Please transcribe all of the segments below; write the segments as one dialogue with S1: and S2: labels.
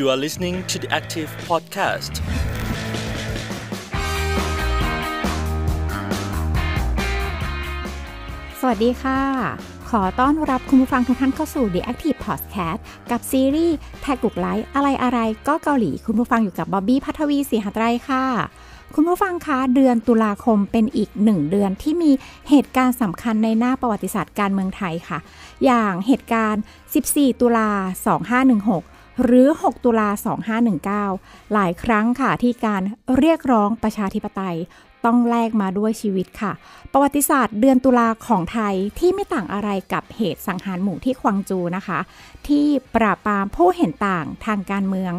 S1: You are listening to the Active
S2: Podcast. สวัสดีค่ะ ขอต้อนรับคุณผู้ฟังทุกท่านเข้าสู่ The Active Podcast กับซีรีส์แท็กกุกไลท์อะไรอะไรก็เกาหลี คุณผู้ฟังอยู่กับบอบบี้พัทวีศรีหัตไรค่ะ คุณผู้ฟังคะ เดือนตุลาคมเป็นอีกหนึ่งเดือนที่มีเหตุการณ์สำคัญในหน้าประวัติศาสตร์การเมืองไทยค่ะ อย่างเหตุการณ์ 14 ตุลา 2516หรือ 6 ตุลา 2519 หลายครั้งค่ะที่การเรียกร้องประชาธิปไตยต้องแลกมาด้วยชีวิตค่ะ ประวัติศาสตร์ เดือนตุลาของไทยที่ไม่ต่างอะไรกับเหตุสังหารหมู่ที่ควังจูนะคะ ที่ปราบปรามผู้เห็นต่างทางการเมือง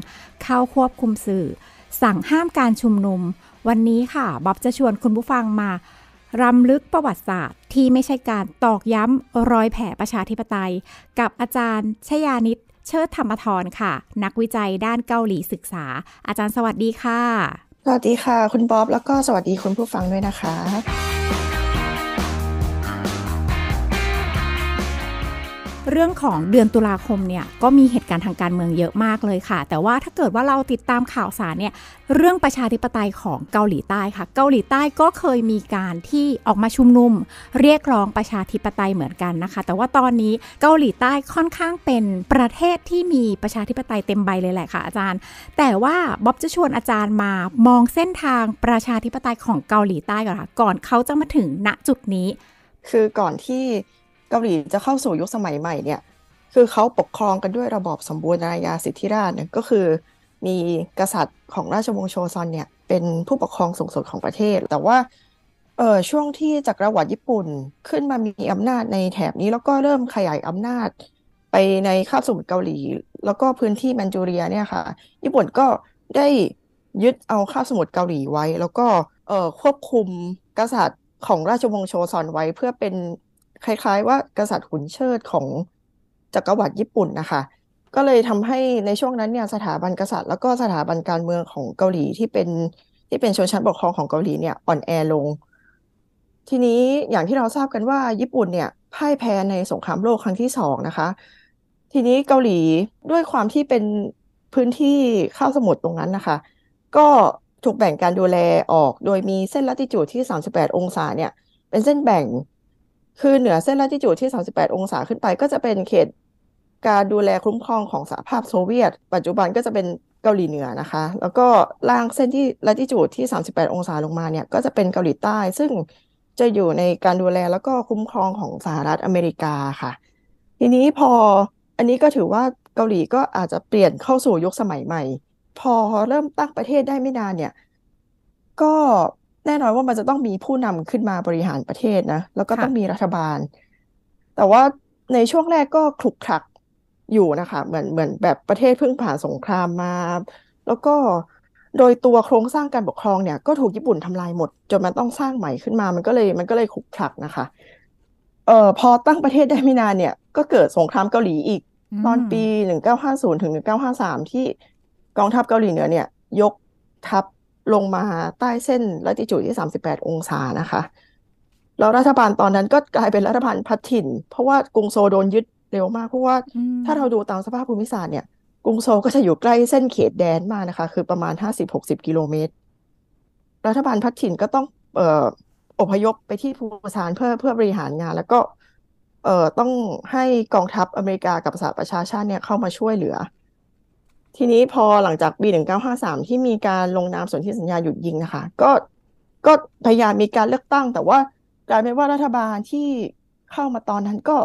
S2: เข้าควบคุมสื่อ สั่งห้ามการชุมนุม วันนี้ค่ะบ๊อบจะชวนคุณผู้ฟังมา รำลึกประวัติศาสตร์ที่ไม่ใช่การตอกย้ำรอยแผลประชาธิปไตย กับอาจารย์ชยานิตเชิดธรรมทรค่ะ นักวิจัยด้านเกาหลีศึกษา อาจารย์สวัสดีค่ะ ส
S1: วัสดีค่ะ คุณบ๊อบแล้วก็สวัสดีคุณผู้ฟังด้วยนะคะ
S2: เรื่องของเดือนตุลาคมเนี่ย ก็มีเหตุการณ์ทางการเมืองเยอะมากเลยค่ะ แต่ว่าถ้าเกิดว่าเราติดตามข่าวสารเนี่ยเรื่องประชาธิปไตยของเกาหลีใต้ค่ะ เกาหลีใต้ก็เคยมีการที่ออกมาชุมนุมเรียกร้องประชาธิปไตยเหมือนกันนะคะ แต่ว่าตอนนี้เกาหลีใต้ค่อนข้างเป็นประเทศที่มีประชาธิปไตยเต็มใบเลยแหละค่ะอาจารย์ แต่ว่าบ๊อบจะชวนอาจารย์มามองเส้นทางประชาธิปไตยของเกาหลีใต้ ก่อนค่ะก่อนเขาจะมาถึงณจุดนี้
S1: คือก่อนที่เกาหลีจะเข้าสู่ยุคสมัยใหม่เนี่ย คือเขาปกครองกันด้วยระบอบสมบูรณาญาสิทธิราชเนี่ยก็คือ มีกษัตริย์ของราชวงศ์โชซอนเนี่ย เป็นผู้ปกครองสูงสุดของประเทศ แต่ว่าเออช่วงที่จักรวรรดิญี่ปุ่นขึ้นมามีอำนาจในแถบนี้แล้วก็เริ่มขยายอำนาจไปในคาบสมุทรเกาหลี แล้วก็พื้นที่แมนจูเรียเนี่ยค่ะญี่ปุ่นก็ได้ยึดเอาคาบสมุทรเกาหลีไว้ แล้วก็เออควบคุมกษัตริย์ของราชวงศ์โชซอนไว้เพื่อเป็นคล้าย ๆ ว่ากษัตริย์ขุนเชิดของจักรวรรดิญี่ปุ่นนะคะก็เลยทำให้ในช่วงนั้นเนี่ยสถาบันกษัตริย์แล้วก็สถาบันการเมืองของเกาหลีที่เป็นที่เป็น ชนชั้นปกครองของเกาหลีเนี่ยอ่อนแอลง ทีนี้อย่างที่เราทราบกันว่าญี่ปุ่นเนี่ยพ่ายแพ้ในสงครามโลกครั้งที่สองนะคะ ทีนี้เกาหลีด้วยความที่เป็นพื้นที่เข้าสมุทรตรงนั้นนะคะก็ถูกแบ่งการดูแลออกโดยมีเส้นละติจูดที่ 38 องศาเนี่ยเป็นเส้นแบ่งคือเหนือเส้นลาติจูดที่ 38 องศาขึ้นไปก็จะเป็นเขต การดูแลคุ้มครองของสหภาพโซเวียต ปัจจุบันก็จะเป็นเกาหลีเหนือนะคะ แล้วก็ล่างเส้นที่ลาติจูดที่ 38 องศาลงมาเนี่ย ก็จะเป็นเกาหลีใต้ ซึ่งจะอยู่ในการดูแลแล้วก็คุ้มครองของสหรัฐอเมริกาค่ะ ทีนี้พออันนี้ก็ถือว่าเกาหลีก็อาจจะเปลี่ยนเข้าสู่ยุคสมัยใหม่พอเริ่มตั้งประเทศได้ไม่นานเนี่ย ก็แน่นอนว่ามันจะต้องมีผู้นำขึ้นมาบริหารประเทศนะแล้วก็ต้องมีรัฐบาล แต่ว่าในช่วงแรกก็คลุกคลักอยู่นะคะ เหมือนเหมือนแบบประเทศเพิ่งผ่านสงครามมา แล้วก็โดยตัวโครงสร้างการปกครองเนี่ย ก็ถูกญี่ปุ่นทำลายหมด จนมันต้องสร้างใหม่ขึ้นมามันก็เลยมันก็เลยคลุกคลักนะคะเอ่อพอตั้งประเทศได้ไม่นานเนี่ยก็เกิดสงครามเกาหลีอีกตอนปี1950ถึง1953ที่กองทัพเกาหลีเหนือเนี่ย ยกทัพลงมาใต้เส้นละติจูดที่ 38 องศานะคะ แล้วรัฐบาลตอนนั้นก็กลายเป็นรัฐบาลพัดถิ่น เพราะว่ากรุงโซโดนยึดเร็วมาก เพราะว่าถ้าเราดูตามสภาพภูมิศาสตร์เนี่ย กรุงโซก็จะอยู่ใกล้เส้นเขตแดนมากนะคะ คือประมาณ 50-60กิโลเมตร รัฐบาลพัดถิ่นก็ต้องเอออพยพไปที่ภูซานเพื่อเพื่อบริหารงาน แล้วก็เออต้องให้กองทัพอเมริกากับสหประชาชาติเนี่ยเข้ามาช่วยเหลือทีนี้พอหลังจากปีหนึ่งเก้าห้าสามที่มีการลงนามสนธิสัญญาหยุดยิงนะคะก็ก็พยายามมีการเลือกตั้ง แต่ว่ากลายเป็นว่ารัฐบาลที่เข้ามาตอนนั้นก็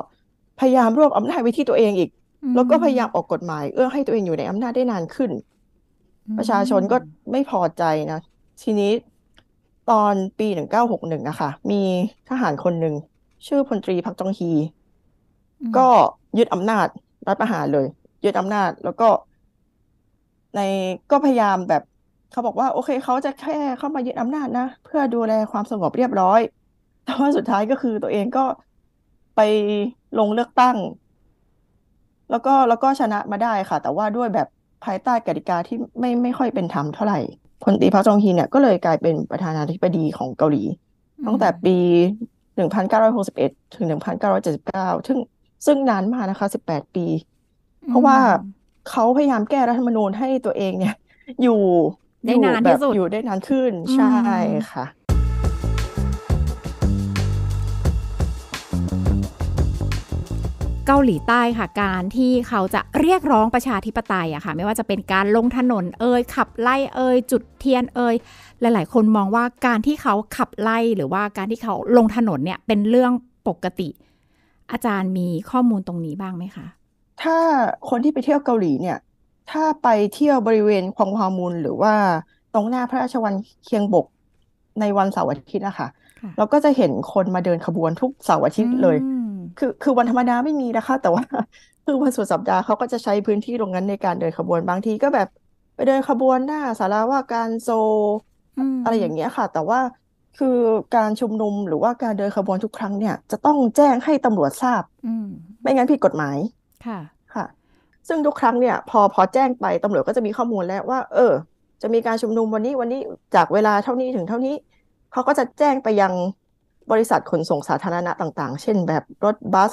S1: พยายามรวบอำนาจไว้ที่ตัวเองอีก แล้วก็พยายามออกกฎหมายเอื้อให้ตัวเองอยู่ในอำนาจได้นานขึ้น ประชาชนก็ไม่พอใจนะ ทีนี้ตอนปีหนึ่งเก้าหกหนึ่งอะค่ะ มีทหารคนหนึ่งชื่อพลตรีพักจงฮีก็ยึดอำนาจรัฐประหารเลยยึดอำนาจแล้วก็ในก็พยายามแบบเขาบอกว่าโอเคเขาจะแค่เข้ามายึดอำนาจนะ เพื่อดูแลความสงบเรียบร้อย แต่ว่าสุดท้ายก็คือตัวเองก็ไปลงเลือกตั้ง แล้วก็แล้วก็ชนะมาได้ค่ะ แต่ว่าด้วยแบบภายใต้กติกาที่ไม่ไม่ค่อยเป็นธรรมเท่าไหร่พลตีพระจงฮีเนี่ยก็เลยกลายเป็นประธานาธิบดีของเกาหลีตั้งแต่ปี 1961 ถึง 1979 ซึ่งซึ่งนานมากนะคะ 18ปี เพราะว่าเขาพยายามแก้รัฐธรรมนูญให้ตัวเองเนี่ย อยู่
S2: ได้นานที่สุดอยู่ได้นานขึ้นใช่ค่ะ เกาหลีใต้ค่ะ การที่เขาจะเรียกร้องประชาธิปไตยอะค่ะ ไม่ว่าจะเป็นการลงถนน เอ่ยขับไล่เอ่ยจุดเทียนเอ่ยหลาย ๆ คนมองว่าการที่เขาขับไล่หรือว่าการที่เขาลงถนนเนี่ยเป็นเรื่องปกติ อาจารย์มีข้อมูลตรงนี้บ้างไหมคะ
S1: ถ้าคนที่ไปเที่ยวเกาหลีเนี่ย ถ้าไปเที่ยวบริเวณควงฮามูลหรือว่าตรงหน้าพระราชวังเคียงบกในวันเสาร์อาทิตย์นะคะ เราก็จะเห็นคนมาเดินขบวนทุกเสาร์อาทิตย์เลยคือ คือวันธรรมดาไม่มีนะคะ แต่ว่าคือวันสุดสัปดาห์เขาก็จะใช้พื้นที่ตรงนั้นในการเดินขบวน บางทีก็แบบไปเดินขบวนหน้าสาราว่าการโซ อะไรอย่างเงี้ยค่ะ แต่ว่าคือการชุมนุมหรือว่าการเดินขบวนทุกครั้งเนี่ยจะต้องแจ้งให้ตำรวจทราบไม่งั้นผิดกฎหมายค่ะ ค่ะ ซึ่งทุกครั้งเนี่ย พอพอแจ้งไปตำรวจก็จะมีข้อมูลแล้วว่า เออ จะมีการชุมนุมวันนี้วันนี้จากเวลาเท่านี้ถึงเท่านี้ เขาก็จะแจ้งไปยังบริษัทขนส่งสาธารณะต่าง ๆ เช่นแบบรถบัส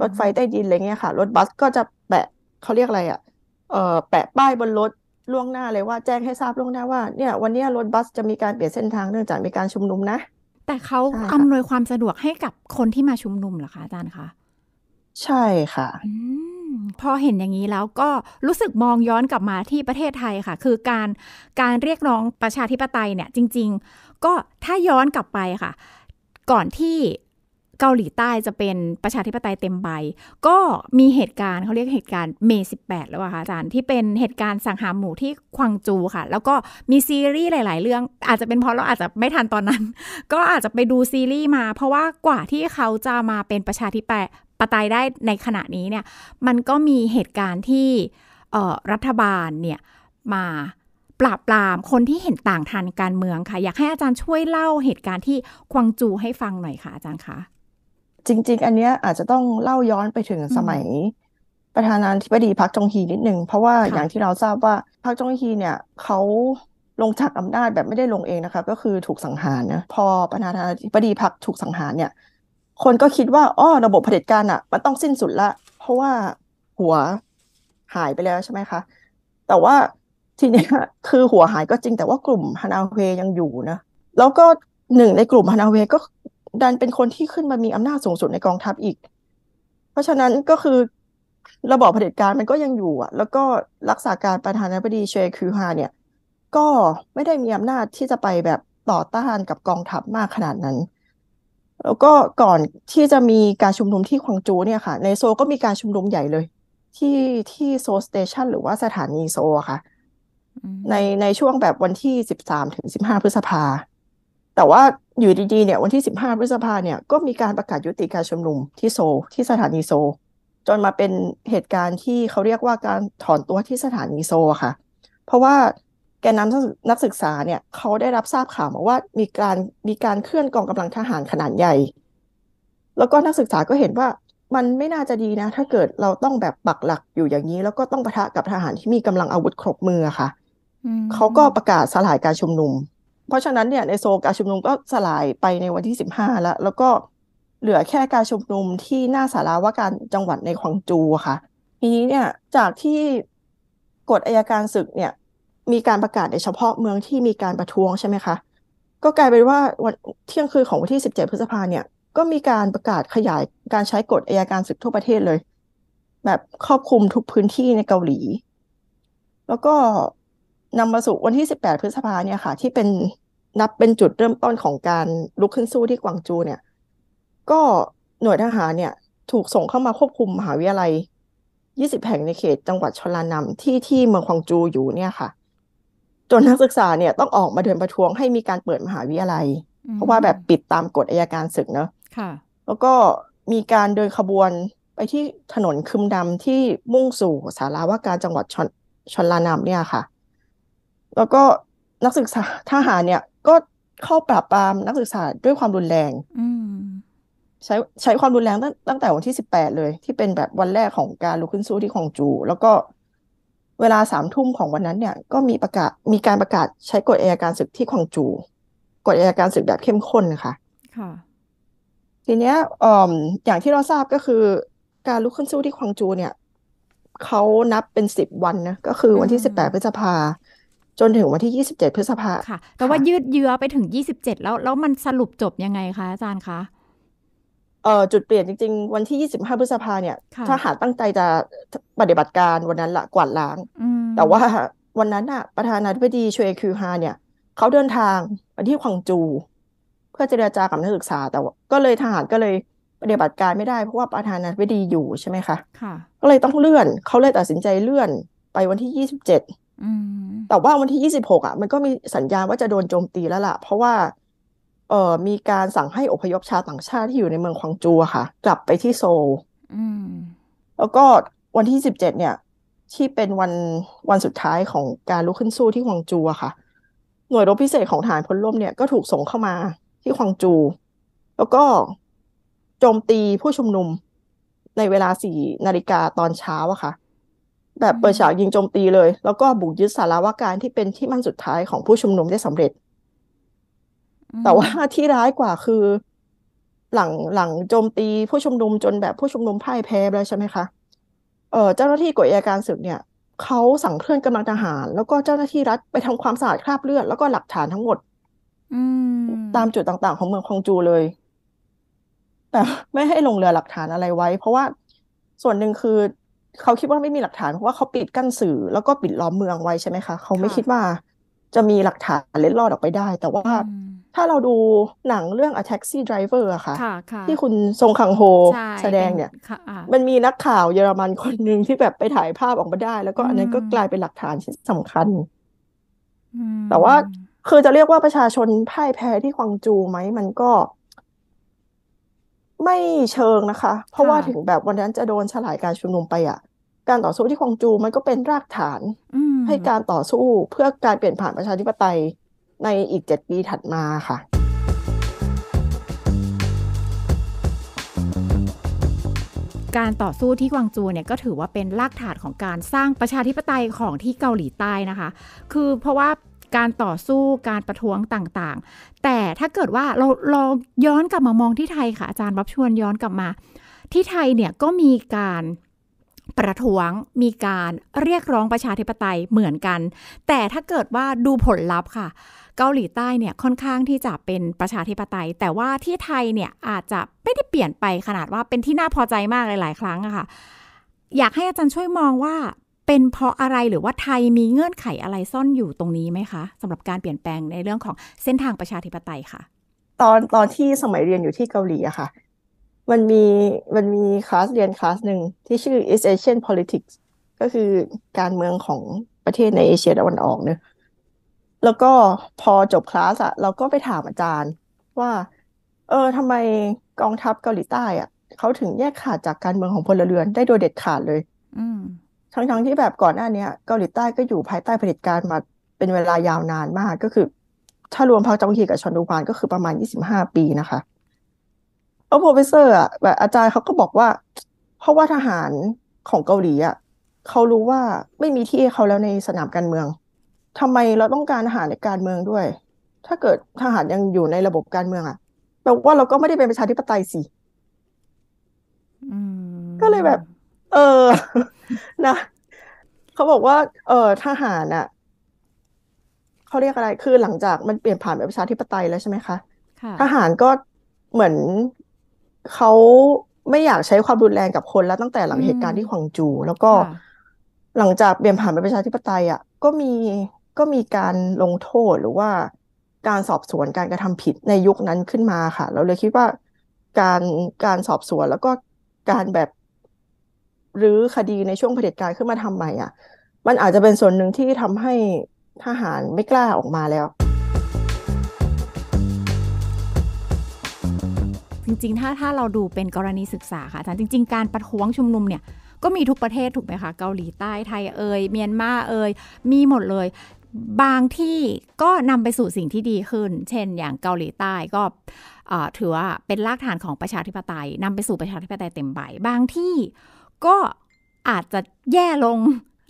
S1: รถไฟใต้ดินอะไรเงี้ยค่ะรถบัสก็จะแปะเขาเรียกอะไรอะ่ะเอ่อแปะป้ายบนรถล่วงหน้าเลยว่าแจ้งให้ทราบล่วงหน้าว่าเนี่ยวันนี้รถบัสจะมีการเปลี่ยนเส้นทางเนื่องจากมีการชุมนุมนะ
S2: แต่เขาอำนวยความสะดวกให้กับคนที่มาชุมนุมเหรอคะอาจารย์คะใช่ค่ะอพอเห็นอย่างนี้แล้วก็รู้สึกมองย้อนกลับมาที่ประเทศไทยค่ะ คือการการเรียกร้องประชาธิปไตยเนี่ยจริง ๆ ก็ถ้าย้อนกลับไปค่ะ ก่อนที่เกาหลีใต้จะเป็นประชาธิปไตยเต็มใบ ก็มีเหตุการณ์เขาเรียกเหตุการณ์เมยแปดแล้วอะค่ะอาจารย์ที่เป็นเหตุการณ์สังหารหมู่ที่ควังจูค่ะ แล้วก็มีซีรีส์หลาย ๆ เรื่องอาจจะเป็นเพราะเราอาจจะไม่ทันตอนนั้น ก็อาจจะไปดูซีรีส์มา เพราะว่ากว่าที่เขาจะมาเป็นประชาธิปไตยปไตยได้ในขณะนี้เนี่ยมันก็มีเหตุการณ์ที่รัฐบาลเนี่ยมาปราบปรามคนที่เห็นต่างทางการเมืองค่ะอยากให้อาจารย์ช่วยเล่าเหตุการณ์ที่ควังจูให้ฟังหน่อยค่ะอาจารย์คะ
S1: จริงๆอันเนี้ยอาจจะต้องเล่าย้อนไปถึงสมัย ประธานาธิบดีพักจงฮีนิดนึงเพราะว่าอย่างที่เราทราบว่าพักจงฮีเนี่ยเขาลงจากอำนาจแบบไม่ได้ลงเองนะคะ ก็คือถูกสังหารนะพอประธานาธิบดีพักถูกสังหารเนี่ยคนก็คิดว่าอ๋อระบบเผด็จการอ่ะมันต้องสิ้นสุดละ เพราะว่าหัวหายไปแล้วใช่ไหมคะ แต่ว่าทีนี้คือหัวหายก็จริงแต่ว่ากลุ่มฮานาเวยังอยู่นะแล้วก็หนึ่งในกลุ่มฮานาเวก็ดันเป็นคนที่ขึ้นมามีอำนาจสูงสุดในกองทัพอีกเพราะฉะนั้นก็คือระบอบเผด็จการมันก็ยังอยู่อ่ะ แล้วก็รักษาการประธานาธิบดีเชคิวฮาเนี่ย ก็ไม่ได้มีอำนาจที่จะไปแบบต่อต้านกับกองทัพมากขนาดนั้นแล้วก็ก่อนที่จะมีการชุมนุมที่ควางจูเนี่ยค่ะ ในโซก็มีการชุมนุมใหญ่เลย ที่ที่โซสเตชันหรือว่าสถานีโซค่ะในในช่วงแบบวันที่สิบสามถึงสิบห้าพฤษภาแต่ว่าอยู่ดีๆเนี่ย วันที่สิบห้าพฤษภาเนี่ยก็มีการประกาศยุติการชุมนุมที่โซที่สถานีโซ จนมาเป็นเหตุการณ์ที่เขาเรียกว่าการถอนตัวที่สถานีโซค่ะ เพราะว่าแกนนำนักศึกษาเนี่ยเขาได้รับทราบข่าวมาว่ามีการมีการเคลื่อนกองกำลังทหารขนาดใหญ่ แล้วก็นักศึกษาก็เห็นว่ามันไม่น่าจะดีนะ ถ้าเกิดเราต้องแบบปักหลักอยู่อย่างนี้ แล้วก็ต้องปะทะกับทหารที่มีกำลังอาวุธครบมือค่ะเขาก็ประกาศสลายการชุมนุม เพราะฉะนั้นเนี่ยในโซการชุมนุมก็สลายไปในวันที่สิบห้าแล้ว แล้วก็เหลือแค่การชุมนุมที่หน้าสาราว่าการจังหวัดในควางจูค่ะ ทีนี้เนี่ยจากที่กฎอายการศึกเนี่ยมีการประกาศในเฉพาะเมืองที่มีการประท้วงใช่ไหมคะ ก็กลายเป็นว่าวันเที่ยงคืนของวันที่ 17 พฤษภาเนี่ยก็มีการประกาศขยายการใช้กฎอายการศึกทั่วประเทศเลย แบบครอบคลุมทุกพื้นที่ในเกาหลี แล้วก็นำมาสู่วันที่ 18 พฤษภาเนี่ยค่ะ ที่เป็นนับเป็นจุดเริ่มต้นของการลุกขึ้นสู้ที่กวางจูเนี่ยก็หน่วยทหารเนี่ยถูกส่งเข้ามาควบคุมมหาวิทยาลัย 20 แห่งในเขตจังหวัดชลานำที่ที่เมืองกวางจูอยู่เนี่ยค่ะจนนักศึกษาเนี่ยต้องออกมาเดินประท้วงให้มีการเปิดมหาวิทยาลัย เพราะว่าแบบปิดตามกฎอายการศึกเนาะค่ะ แล้วก็มีการเดินขบวนไปที่ถนนคึมดำที่มุ่งสู่สาราว่าการจังหวัดชนชนลานามเนี่ยค่ะ แล้วก็นักศึกษาทหารเนี่ยก็เข้าปราบปรามนักศึกษาด้วยความรุนแรงใช้ใช้ความรุนแรงตั้งตั้งแต่วันที่สิบแปดเลย ที่เป็นแบบวันแรกของการลุกขึ้นสู้ที่ของจู แล้วก็เวลาสามทุ่มของวันนั้นเนี่ยก็มีประกาศมีการประกาศใช้กฎอายการศึกที่ควงจูกฎอายการศึกแบบเข้มข้นค่ะค่ะ ทีเนี้ยออย่างที่เราทราบก็คือ การลุกขึ้นสู้ที่ควงจูเนี่ยเขานับเป็นสิบวันนะก็คือวันที่สิบแปดพฤษภา จนถึงวันที่ยี่สิบเจ็ดพฤษภาค่ะ
S2: แต่ว่ายืดเยื้อไปถึงยี่สิบเจ็ดแล้วแล้วมันสรุปจบยังไงคะอาจารย์คะเออจุดเปลี่ยนจริง ๆวันที่ 25 พฤษภาเนี่ยทหารตั้ง
S1: ใจจะปฏิบัติการวันนั้นละกวาดล้างแต่ว่าวันนั้นอะประธานาธิบดีชเอคิวฮาเนี่ยเขาเดินทางไปที่ควังจู เพื่อเจรจากับนักศึกษา แต่ก็เลยทหารก็เลยปฏิบัติการไม่ได้เพราะว่าประธานาธิบดีอยู่ใช่ไหมคะะก็เลยต้องเลื่อน เขาเลยตัดสินใจเลื่อนไปวันที่
S2: 27
S1: แต่ว่าวันที่ 26อ่ะมันก็มีสัญญาณว่าจะโดนโจมตีแล้วล่ะ เพราะว่าเอ่อมีการสั่งให้อพยพชาวต่างชาติที่อยู่ในเมืองควางจูค่ะ กลับไปที่โซลแล้วก็วันที่สิบเจ็ดเนี่ย ที่เป็นวันวันสุดท้ายของการลุกขึ้นสู้ที่ควางจูอะค่ะ หน่วยรบพิเศษของฐานพลร่มเนี่ยก็ถูกส่งเข้ามาที่ควางจู แล้วก็โจมตีผู้ชุมนุม ในเวลาสี่นาฬิกาตอนเช้าอะค่ะแบบเปิดฉากยิงโจมตีเลย แล้วก็บุกยึดสาราวาการที่เป็นที่มั่นสุดท้ายของผู้ชุมนุมได้สำเร็จแต่ว่าที่ร้ายกว่าคือ หลังหลังโจมตีผู้ชุมนุมจนแบบผู้ชุมนุมพ่ายแพ้แล้วใช่ไหมคะ เออเจ้าหน้าที่กฎอายการศึกเนี่ย เขาสั่งเคลื่อนกำลังทหาร แล้วก็เจ้าหน้าที่รัฐไปทำความสะอาดคราบเลือดแล้วก็หลักฐานทั้งหมด อืตามจุดต่างๆ ของเมืองคองจูเลย แต่ไม่ให้ลงเรือหลักฐานอะไรไว้ เพราะว่าส่วนหนึ่งคือเขาคิดว่าไม่มีหลักฐานเพราะว่าเขาปิดกั้นสื่อแล้วก็ปิดล้อมเมืองไว้ใช่ไหมคะเขาไม่คิดว่า จะมีหลักฐานเล็ดลอดออกไปได้ แต่ว่าถ้าเราดูหนังเรื่อง A Taxi Driver อะค่ะ ที่คุณทรงขังโฮแสดงเนี่ยมันมีนักข่าวเยอรมันคนหนึ่งที่แบบไปถ่ายภาพออกมาได้ แล้วก็อันนั้นก็กลายเป็นหลักฐานที่สำคัญแต่ว่าคือจะเรียกว่าประชาชนพ่ายแพ้ที่ควังจูไหม มันก็ไม่เชิงนะคะ เพราะว่าถึงแบบวันนั้นจะโดนฉลายการชุมนุมไปอะการต่อสู้ที่ควังจูมันก็เป็นรากฐานให้การต่อสู้ เพื่อการเปลี่ยนผ่านประชาธิปไตยในอีกเจ็ดปีถัดมาค่ะ
S2: การต่อสู้ที่กวางจูเนี่ยก็ถือว่าเป็นรากฐานของการสร้างประชาธิปไตยของที่เกาหลีใต้นะคะ คือเพราะว่าการต่อสู้การประท้วงต่างๆ แต่ถ้าเกิดว่าเราลองย้อนกลับมามองที่ไทยค่ะ อาจารย์บับชวนย้อนกลับมา ที่ไทยเนี่ยก็มีการประท้วงมีการเรียกร้องประชาธิปไตยเหมือนกัน แต่ถ้าเกิดว่าดูผลลัพธ์ค่ะ เกาหลีใต้เนี่ยค่อนข้างที่จะเป็นประชาธิปไตย แต่ว่าที่ไทยเนี่ยอาจจะไม่ได้เปลี่ยนไปขนาดว่าเป็นที่น่าพอใจมากหลาย ๆ ครั้งอะค่ะ อยากให้อาจารย์ช่วยมองว่าเป็นเพราะอะไรหรือว่าไทยมีเงื่อนไขอะไรซ่อนอยู่ตรงนี้ไหมคะสำหรับการเปลี่ยนแปลงในเรื่องของเส้นทางประชาธิปไตยค่ะ
S1: ตอนตอนที่สมัยเรียนอยู่ที่เกาหลีอะค่ะมันมีมันมีคลาสเรียนคลาสหนึ่ง ที่ชื่อ East Asian Politics ก็คือการเมืองของประเทศในเอเชียตะวันออกเนอะแล้วก็พอจบคลาสอะเราก็ไปถามอาจารย์ว่า เออทำไมกองทัพเกาหลีใต้อะเขาถึงแยกขาดจากการเมืองของพลเรือนได้โดยเด็ดขาดเลย ทั้งๆทที่แบบก่อนหน้านี้เกาหลีใต้ก็อยู่ภายใต้เผด็จการมาเป็นเวลายาวนานมาก ก็คือ ถ้ารวมพรรคจองฮีกับชอนดูพานก็คือประมาณยี่สิบห้าปีนะคะแล้วโปรเฟสเซอร์อ่ะแบบอาจารย์เขาก็บอกว่า เพราะว่าทหารของเกาหลี อ่ะเขารู้ว่าไม่มีที่เขาแล้วในสนามการเมือง ทำไมเราต้องการทหารในการเมืองด้วย ถ้าเกิดทหารยังอยู่ในระบบการเมืองอ่ะแปลว่าเราก็ไม่ได้เป็นประชาธิปไตยสิก็เลยแบบ เออนะเขาบอกว่า เออทหารอ่ะ เขาเรียกอะไร คือหลังจากมันเปลี่ยนผ่านเปประชาธิปไตยแล้วใช่ไหมคะทหารก็เหมือนเขาไม่อยากใช้ความรุนแรงกับคนแล้วตั้งแต่หลังเหตุการณ์ที่ขวางจู แล้วก็หลังจากเปลี่ยนผ่านไปประชาธิปไตยอ่ะก็มีก็มีการลงโทษหรือว่าการสอบสวนการกระทำผิดในยุคนั้นขึ้นมาค่ะเราเลยคิดว่าการการสอบสวนแล้วก็การแบบหรือคดีในช่วงเผด็จการขึ้นมาทำใหม่อ่ะ มันอาจจะเป็นส่วนหนึ่งที่ทำให้ทหารไม่กล้าออกมาแล้ว
S2: จริงๆถ้า ถ้า เราดู เป็นกรณีศึกษา ค่ะอาจารย์จริงๆการประท้วงชุมนุม เนี่ย ก็มีทุกประเทศ ถูกไหมคะ เกาหลีใต้ ไทย เอ่ยเมียนมา เอ่ยมีหมดเลย บางที่ ก็นำไปสู่สิ่งที่ดีขึ้น เช่น อย่าง เกาหลีใต้ ก็ถือว่า เป็นรากฐานของประชาธิปไตยนำไปสู่ประชาธิปไตยเต็มใบ บางที่ ก็อาจจะแย่ลง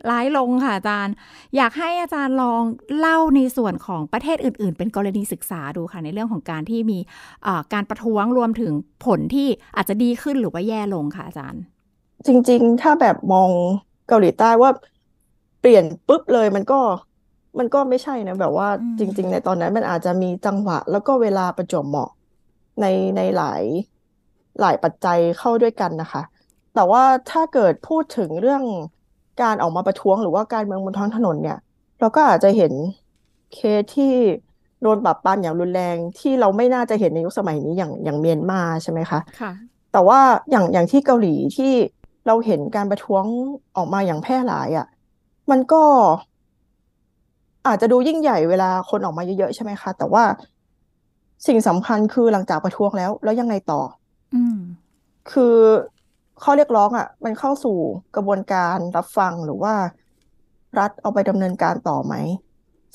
S2: ร้ายลงค่ะอาจารย์อยากให้อาจารย์ลองเล่าในส่วนของประเทศอื่นๆ เป็นกรณีศึกษาดูค่ะ ในเรื่องของการที่มีการประท้วงรวมถึงผลที่อาจจะดีขึ้นหรือว่าแย่ลงค่ะอาจารย์
S1: จริงๆถ้าแบบมองเกาหลีใต้ว่า
S2: เปลี่ยนปุ๊บเลยมันก็มันก็ไม่ใ
S1: ช่นะแบบว่าจริงๆในตอนนั้นมันอาจจะมีจังหวะ แล้วก็เวลาประจวบเหมาะในในหลายหลายปัจจัยเข้าด้วยกันนะคะ แต่ว่าถ้าเกิดพูดถึงเรื่องการออกมาประท้วงหรือว่าการเมืองบนท้องถนนเนี่ย เราก็อาจจะเห็นเคสที่โดนปรับปานอย่างรุนแรงที่เราไม่น่าจะเห็นในยุคสมัยนี้อย่างอย่างเมียนมาใช่ไหมคะ ค่ะ แต่ว่าอย่างอย่างที่เกาหลีที่เราเห็นการประท้วงออกมาอย่างแพร่หลายอะ่ะมันก็ อาจจะดูยิ่งใหญ่เวลาคนออกมาเยอะ ๆ ใช่ไหมคะ แต่ว่าสิ่งสำคัญคือหลังจากประท้วงแล้ว แล้วยังไงต่อ อืม คือข้อเรียกร้องอะ่ะมันเข้าสู่กระบวนการรับฟังหรือว่ารัฐเอาไปดำเนินการต่อไหม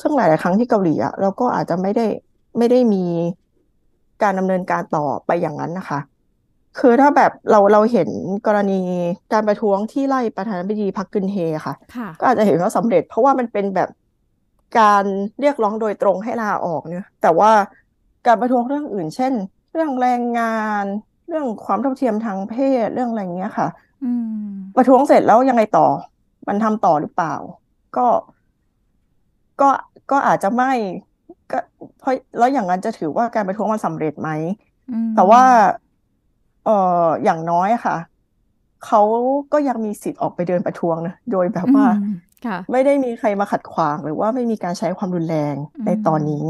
S1: ซึ่งหลายๆครั้งที่เกาหลีอะ่ะเราก็อาจจะไม่ได้ไม่ได้มีการดำเนินการต่อไปอย่างนั้นนะคะ คือถ้าแบบเราเราเห็นกรณีการประท้วงที่ไล่ประธานาธิบดีพักกึนเฮค่ะ
S2: ก็อาจจะเห็นว่าส
S1: ำเร็จ เพราะว่ามันเป็นแบบการเรียกร้องโดยตรงให้ลาออกเนี่ยแต่ว่าการประท้วงเรื่องอื่น เช่น เรื่องแรงงานเรื่องความเท่าเทียมทางเพศเรื่องอะไรเงี้ยค่ะประท้วงเสร็จแล้วยังไงต่อ มันทำต่อหรือเปล่า ก็ก็ก็อาจจะไม่ ก็เพราะแล้วอย่างนั้นจะถือว่าการประท้วงมันสำเร็จไหมแต่ว่าเอออย่างน้อยค่ะเขาก็ยังมีสิทธิ์ออกไปเดินประท้วงนะโดยแบบว่าไม่ได้มีใครมาขัดขวาง หรือว่าไม่มีการใช้ความรุนแรงในตอนนี้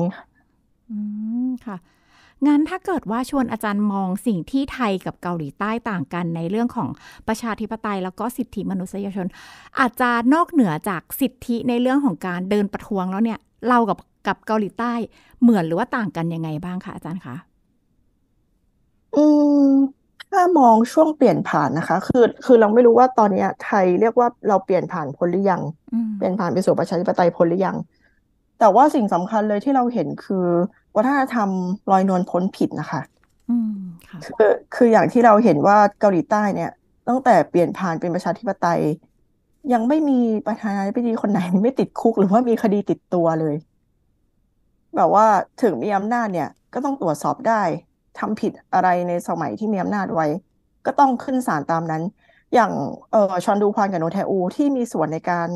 S2: ค่ะงั้นถ้าเกิดว่าชวนอาจารย์มองสิ่งที่ไทยกับเกาหลีใต้ต่างกันในเรื่องของประชาธิปไตยแล้วก็สิทธิมนุษยชน อาจจะนอกเหนือจากสิทธิในเรื่องของการเดินประท้วงแล้วเนี่ยเรากับกับเกาหลีใต้เหมือนหรือว่าต่างกันยังไงบ้างคะอาจารย์คะ
S1: อืมถ้ามองช่วงเปลี่ยนผ่านนะคะ คือคือเราไม่รู้ว่าตอนนี้ไทยเรียกว่าเราเปลี่ยนผ่านพ้นหรือยังเปลี่ยนผ่านไปสู่ประชาธิปไตยพ้นหรือยังแต่ว่าสิ่งสำคัญเลยที่เราเห็นคือวัฒนธรรมลอยนวลพ้นผิดนะคะคือคืออย่างที่เราเห็นว่าเกาหลีใต้เนี่ยตั้งแต่เปลี่ยนผ่านเป็นประชาธิปไตย ยังไม่มีประธานาธิบดีคนไหน ไม่ติดคุกหรือว่ามีคดีติดตัวเลย แบบว่าถึงมีอำนาจเนี่ย ก็ต้องตรวจสอบได้ทำผิดอะไรในสมัยที่มีอำนาจไว้ ก็ต้องขึ้นศาลตามนั้น อย่างเออชอนดูควานกับโนแทอูที่มีส่วนในการ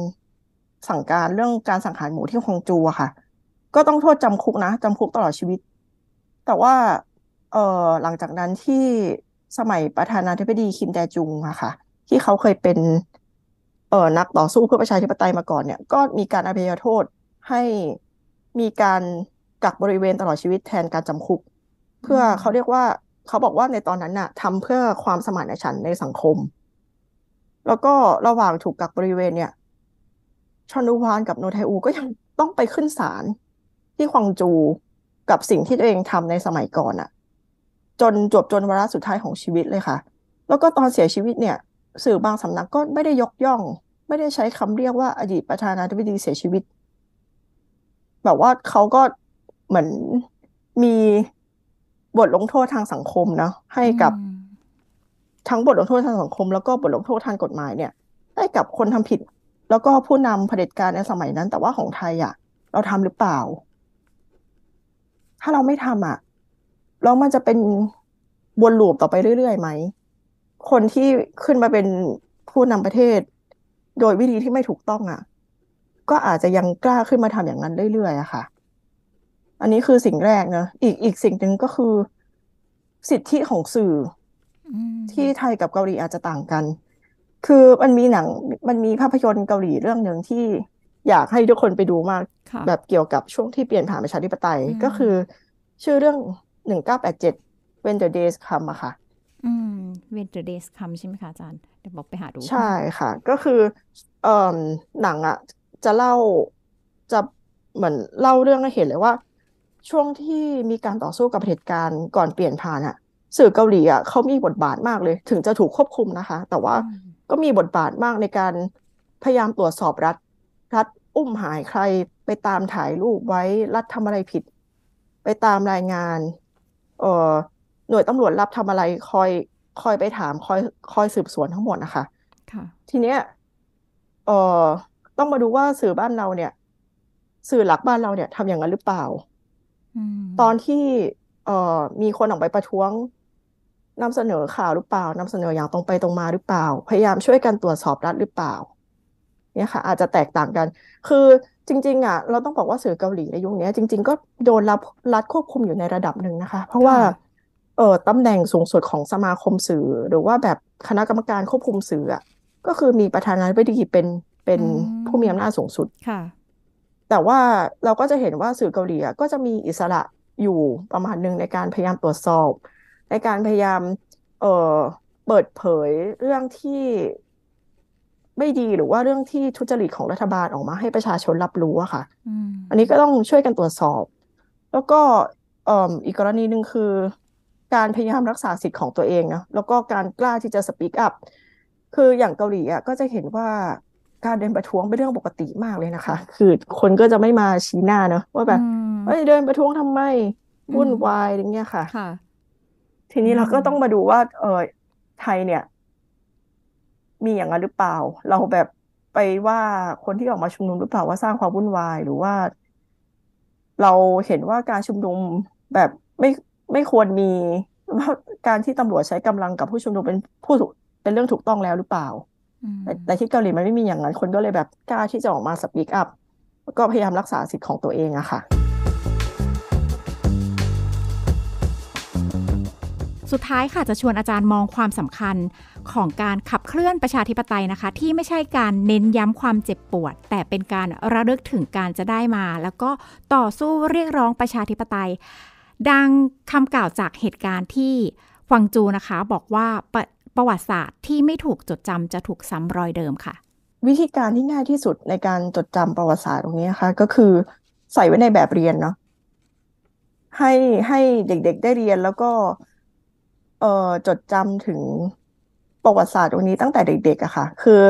S1: สั่งการเรื่องการสังหารหมูที่ฮองจูอะค่ะก็ต้องโทษจำคุกนะจำคุกตลอดชีวิต แต่ว่าเออหลังจากนั้นที่สมัยประธานาธิบดีคิมแดจุงอะค่ะที่เขาเคยเป็นเออนักต่อสู้เพื่อประชาธิปไตยมาก่อนเนี่ยก็มีการอภัยโทษให้มีการกักบริเวณตลอดชีวิตแทนการจำคุก เพื่อเขาเรียกว่าเขาบอกว่าในตอนนั้นน่ะทำเพื่อความสมานฉันท์ในสังคม แล้วก็ระหว่างถูกกักบริเวณเนี่ยชอนดุวานกับโนไทอู ก็ยังต้องไปขึ้นศาลที่ควางจูกับสิ่งที่ตัวเองทำในสมัยก่อนอะจนจบจนวาระสุดท้ายของชีวิตเลยค่ะ แล้วก็ตอนเสียชีวิตเนี่ย สื่อบางสำนักก็ไม่ได้ยกย่อง ไม่ได้ใช้คำเรียกว่าอดีตประธานาธิบดีเสียชีวิต แบบว่าเขาก็เหมือนมีบทลงโทษทางสังคมเนาะให้กับ ทั้งบทลงโทษทางสังคมแล้วก็บทลงโทษทางกฎหมายเนี่ย ให้กับคนทำผิดแล้วก็ผู้นำเผด็จการในสมัยนั้น แต่ว่าของไทยอ่ะเราทำหรือเปล่า ถ้าเราไม่ทำอ่ะแล้วมันจะเป็นวนลูปต่อไปเรื่อยๆไหมคนที่ขึ้นมาเป็นผู้นำประเทศโดยวิธีที่ไม่ถูกต้องอ่ะ ก็อาจจะยังกล้าขึ้นมาทำอย่างนั้นเรื่อยๆอะค่ะ อันนี้คือสิ่งแรกเนะ อีกอีกสิ่งหนึ่งก็คือสิทธิของสื่อที่ไทยกับเกาหลีอาจจะต่างกันคือมันมีหนังมันมีภาพยนตร์เกาหลีเรื่องหนึ่งที่อยากให้ทุกคนไปดูมาก แบบเกี่ยวกับช่วงที่เปลี่ยนผ่านประชาธิปไตยก็คือ ชื่อเรื่องหนึ่งเก้าแปดเจ็ด When the Days Come อะค่ะ
S2: อืม When the Days Come ใช่ไหมคะอาจารย์ เดี๋ยวบอกไปหาดูใช่
S1: ค่ะ ก็คือเอ่อหนังอะจะเล่าจะเหมือน เล่าเรื่องให้เห็นเลยว่า ช่วงที่มีการต่อสู้กับเหตุการณ์ก่อนเปลี่ยนผ่านอะสื่อเกาหลีอะเขามีบทบาทมากเลย ถึงจะถูกควบคุมนะคะ แต่ว่าก็มีบทบาทมากในการพยายามตรวจสอบรัฐ รัฐอุ้มหายใครไปตามถ่ายรูปไว้รัฐทำอะไรผิด ไปตามรายงาน เอ่อหน่วยตำรวจรับทำอะไรคอยคอยไปถามคอยคอยสืบสวนทั้งหมดนะคะทีเนี้ยเอ่อต้องมาดูว่าสื่อบ้านเรา เนี่ย สื่อหลักบ้านเราเนี่ยทำอย่างนั้นหรือเปล่าตอนที่เอ่อมีคนออกไปประท้วงนำเสนอข่าวหรือเปล่านำเสนออย่างตรงไปตรงมาหรือเปล่าพยายามช่วยกันตรวจสอบรัฐหรือเปล่าเนี่ยค่ะอาจจะแตกต่างกัน คือจริงๆอ่ะเราต้องบอกว่าสื่อเกาหลีในยุคนี้จริงๆ ก็โดนรับรัฐควบคุมอยู่ในระดับหนึ่งนะคะ เพราะว่าเออตำแหน่งสูงสุดของสมาคมสื่อหรือว่าแบบคณะกรรมการควบคุมสื่ออ่ะก็คือมีประธานาธิบดีเป็นเป็นผู้มีอำนาจสูงสุดค่ะแต่ว่าเราก็จะเห็นว่าสื่อเกาหลีก็จะมีอิสระอยู่ประมาณหนึ่งในการพยายามตรวจสอบในการพยายาม เอ่อ เปิดเผยเรื่องที่ไม่ดีหรือว่าเรื่องที่ทุจริตของรัฐบาลออกมา ให้ประชาชนรับรู้อะค่ะอันนี้ก็ต้องช่วยกันตรวจสอบ แล้วก็อีกกรณีหนึ่งคือ การพยายามรักษาสิทธิ์ของตัวเองนะแล้วก็การกล้าที่จะสปีกอัพ คืออย่างเกาหลีอะก็จะเห็นว่าการเดินประท้วงเป็นเรื่องปกติมากเลยนะคะ คือคนก็จะไม่มาชี้หน้าเนาะว่าแบบเฮ้ยเดินประท้วงทำไมวุ่นวายอย่างเงี้ยค่ะทีนี้ เราก็ต้องมาดูว่า เออไทยเนี่ย มีอย่างนั้นหรือเปล่า เราแบบไปว่าคนที่ออกมาชุมนุมหรือเปล่าว่าสร้างความวุ่นวายหรือว่า เราเห็นว่าการชุมนุมแบบไม่ไม่ควรมีว่าการที่ตำรวจใช้กำลังกับผู้ชุมนุมเป็นผู้ถูกเป็นเรื่องถูกต้องแล้วหรือเปล่า แต่แต่ที่เกาหลีมันไม่มีอย่างนั้นคนก็เลยแบบกล้าที่จะออกมาสปีกอัพก็พยายามรักษาสิทธิ์ของตัวเองอะค่ะ
S2: สุดท้ายค่ะจะชวนอาจารย์มองความสำคัญของการขับเคลื่อนประชาธิปไตยนะคะ ที่ไม่ใช่การเน้นย้ำความเจ็บปวด แต่เป็นการระลึกถึงการจะได้มา แล้วก็ต่อสู้เรียกร้องประชาธิปไตย ดังคำกล่าวจากเหตุการณ์ที่ฟังจูนะคะ บอกว่าประประวัติศาสตร์ที่ไม่ถูกจดจำจะถูกซ้ารอยเดิมค่ะ
S1: วิธีการที่ง่ายที่สุดในการจดจำประวัติศาสตร์ตรงนี้นะคะก็คือใส่ไว้ในแบบเรียนเนาะให้ให้เด็กๆได้เรียนแล้วก็เอ่อจดจำถึงประวัติศาสตร์ตรงนี้ตั้งแต่เด็กๆอะค่ะคือ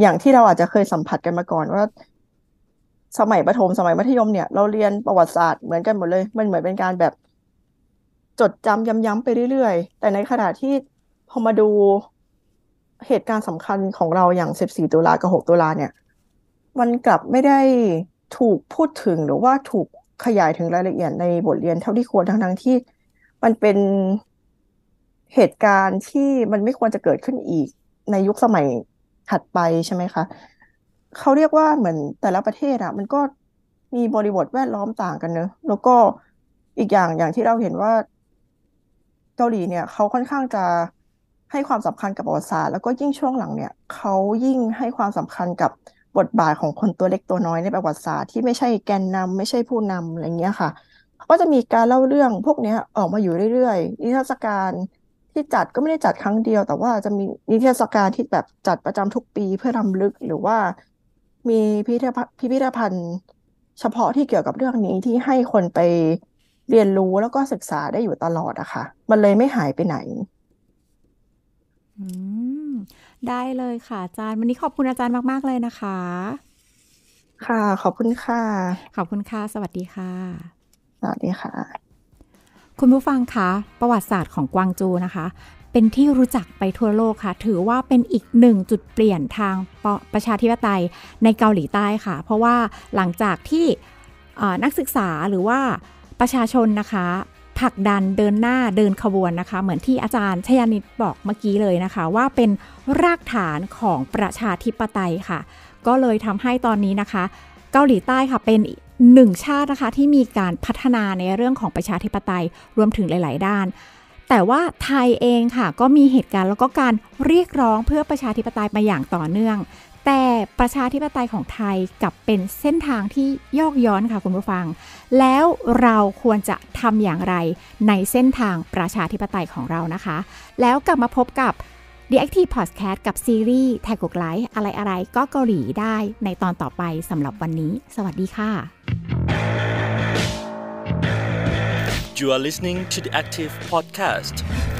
S1: อย่างที่เราอาจจะเคยสัมผัสกันมาก่อนว่า สมัยประถมสมัยมัธยมเนี่ย เราเรียนประวัติศาสตร์เหมือนกันหมดเลย มันเหมือนเป็นการแบบ จดจำย้ำๆไปเรื่อยๆ แต่ในขณะที่พอมาดูเหตุการณ์สำคัญของเราอย่าง14ตุลากับ6ตุลาเนี่ย มันกลับไม่ได้ถูกพูดถึงหรือว่าถูกขยายถึงรายละเอียดในบทเรียนเท่าที่ควรทั้งๆที่มันเป็นเหตุการณ์ที่มันไม่ควรจะเกิดขึ้นอีกในยุคสมัยถัดไปใช่ไหมคะ เขาเรียกว่าเหมือนแต่ละประเทศอะมันก็มีบริบทแวดล้อมต่างกันเนอะแล้วก็อีกอย่างอย่างที่เราเห็นว่าเกาหลีเนี่ยเขาค่อนข้างจะให้ความสำคัญกับประวัติศาสตร์ แล้วก็ยิ่งช่วงหลังเนี่ยเขายิ่งให้ความสำคัญกับบทบาทของคนตัวเล็กตัวน้อยในประวัติศาสตร์ที่ไม่ใช่แกนนำไม่ใช่ผู้นำอะไรเงี้ยค่ะ ก็จะมีการเล่าเรื่องพวกนี้ออกมาอยู่เรื่อยๆ นิทรรศการที่จัดก็ไม่ได้จัดครั้งเดียว แต่ว่าจะมีนิทรรศการที่แบบจัดประจำทุกปีเพื่อรำลึกหรือว่ามีพิพิธภัณฑ์ เฉพาะที่เกี่ยวกับเรื่องนี้ที่ให้คนไปเรียนรู้แล้วก็ศึกษาได้อยู่ตลอดอะคะ่ะ มันเลยไม่หายไปไหน
S2: ได้เลยค่ะ อาจารย์วันนี้ขอบคุณอาจารย์มาก ๆ เลยนะคะ ค่ะ ขอบคุณค่ะ ขอบคุณค่ะ สวัสดีค่ะ สวัสดีค่ะคุณผู้ฟังคะประวัติศาสตร์ของกวางโจนะคะ เป็นที่รู้จักไปทั่วโลกค่ะถือว่าเป็นอีกหนึ่งจุดเปลี่ยนทางปประชาธิปไตยในเกาหลีใต้ค่ะ เพราะว่าหลังจากที่นักศึกษาหรือว่าประชาชนนะคะผลักดันเดินหน้าเดินขบวนนะคะ เหมือนที่อาจารย์ชยานิตบอกเมื่อกี้เลยนะคะ ว่าเป็นรากฐานของประชาธิปไตยค่ะ ก็เลยทำให้ตอนนี้นะคะ เกาหลีใต้ค่ะเป็นหนึ่งชาตินะคะที่มีการพัฒนาในเรื่องของประชาธิปไตยรวมถึงหลาย ๆ ด้าน แต่ว่าไทยเองค่ะก็มีเหตุการณ์แล้วก็การเรียกร้องเพื่อประชาธิปไตยมาอย่างต่อเนื่อง แต่ประชาธิปไตยของไทยกับเป็นเส้นทางที่ยอกย้อนค่ะคุณผู้ฟัง แล้วเราควรจะทำอย่างไรในเส้นทางประชาธิปไตยของเรานะคะ แล้วกลับมาพบกับ The Active Podcast กับซีรีส์แท็กกไลฟ์อะไรอะไรก็เกาหลีได้ในตอนต่อไปสำหรับวันนี้ สวัสดีค่ะ
S1: You are listening to the Active Podcast are listening